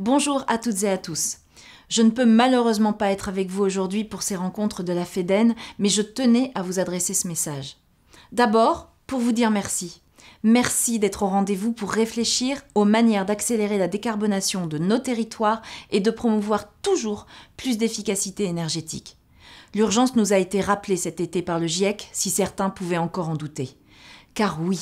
Bonjour à toutes et à tous. Je ne peux malheureusement pas être avec vous aujourd'hui pour ces rencontres de la FEDEN, mais je tenais à vous adresser ce message. D'abord, pour vous dire merci. Merci d'être au rendez-vous pour réfléchir aux manières d'accélérer la décarbonation de nos territoires et de promouvoir toujours plus d'efficacité énergétique. L'urgence nous a été rappelée cet été par le GIEC, si certains pouvaient encore en douter. Car oui,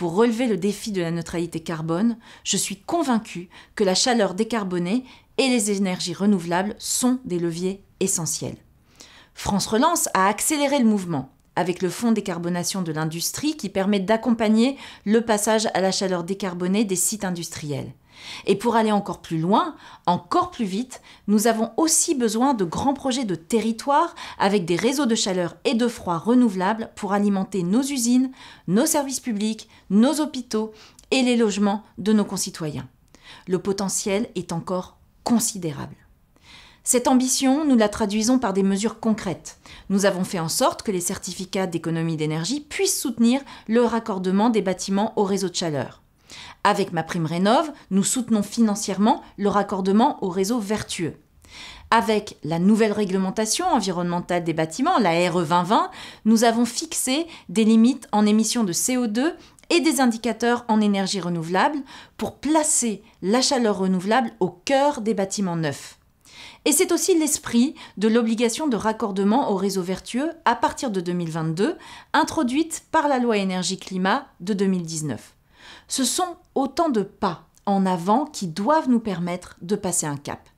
pour relever le défi de la neutralité carbone, je suis convaincue que la chaleur décarbonée et les énergies renouvelables sont des leviers essentiels. France Relance a accéléré le mouvement avec le Fonds décarbonation de l'industrie qui permet d'accompagner le passage à la chaleur décarbonée des sites industriels. Et pour aller encore plus loin, encore plus vite, nous avons aussi besoin de grands projets de territoire avec des réseaux de chaleur et de froid renouvelables pour alimenter nos usines, nos services publics, nos hôpitaux et les logements de nos concitoyens. Le potentiel est encore considérable. Cette ambition, nous la traduisons par des mesures concrètes. Nous avons fait en sorte que les certificats d'économie d'énergie puissent soutenir le raccordement des bâtiments au réseau de chaleur. Avec ma prime Rénov, nous soutenons financièrement le raccordement au réseau vertueux. Avec la nouvelle réglementation environnementale des bâtiments, la RE 2020, nous avons fixé des limites en émissions de CO2 et des indicateurs en énergie renouvelable pour placer la chaleur renouvelable au cœur des bâtiments neufs. Et c'est aussi l'esprit de l'obligation de raccordement au réseau vertueux à partir de 2022, introduite par la loi énergie-climat de 2019. Ce sont autant de pas en avant qui doivent nous permettre de passer un cap.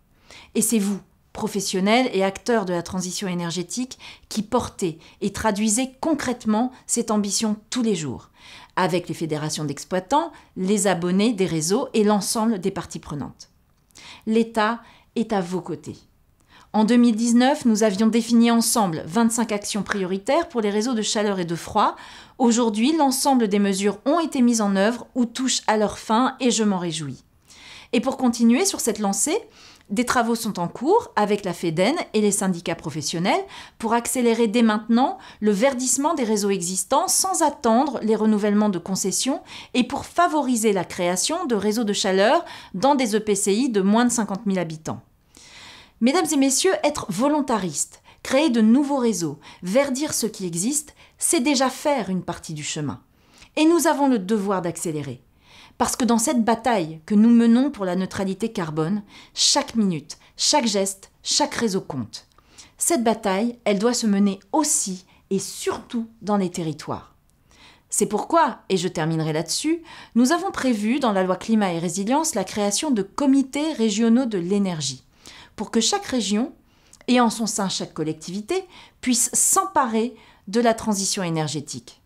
Et c'est vous, professionnels et acteurs de la transition énergétique, qui portez et traduisez concrètement cette ambition tous les jours, avec les fédérations d'exploitants, les abonnés des réseaux et l'ensemble des parties prenantes. L'État est à vos côtés. En 2019, nous avions défini ensemble 25 actions prioritaires pour les réseaux de chaleur et de froid. Aujourd'hui, l'ensemble des mesures ont été mises en œuvre ou touchent à leur fin et je m'en réjouis. Et pour continuer sur cette lancée, des travaux sont en cours avec la FEDEN et les syndicats professionnels pour accélérer dès maintenant le verdissement des réseaux existants sans attendre les renouvellements de concessions et pour favoriser la création de réseaux de chaleur dans des EPCI de moins de 50 000 habitants. Mesdames et messieurs, être volontariste, créer de nouveaux réseaux, verdir ce qui existe, c'est déjà faire une partie du chemin. Et nous avons le devoir d'accélérer. Parce que dans cette bataille que nous menons pour la neutralité carbone, chaque minute, chaque geste, chaque réseau compte. Cette bataille, elle doit se mener aussi et surtout dans les territoires. C'est pourquoi, et je terminerai là-dessus, nous avons prévu dans la loi climat et résilience la création de comités régionaux de l'énergie pour que chaque région, et en son sein chaque collectivité, puisse s'emparer de la transition énergétique.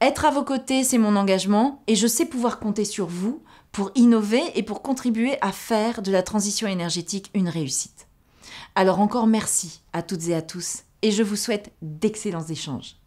Être à vos côtés, c'est mon engagement, et je sais pouvoir compter sur vous pour innover et pour contribuer à faire de la transition énergétique une réussite. Alors encore merci à toutes et à tous, et je vous souhaite d'excellents échanges.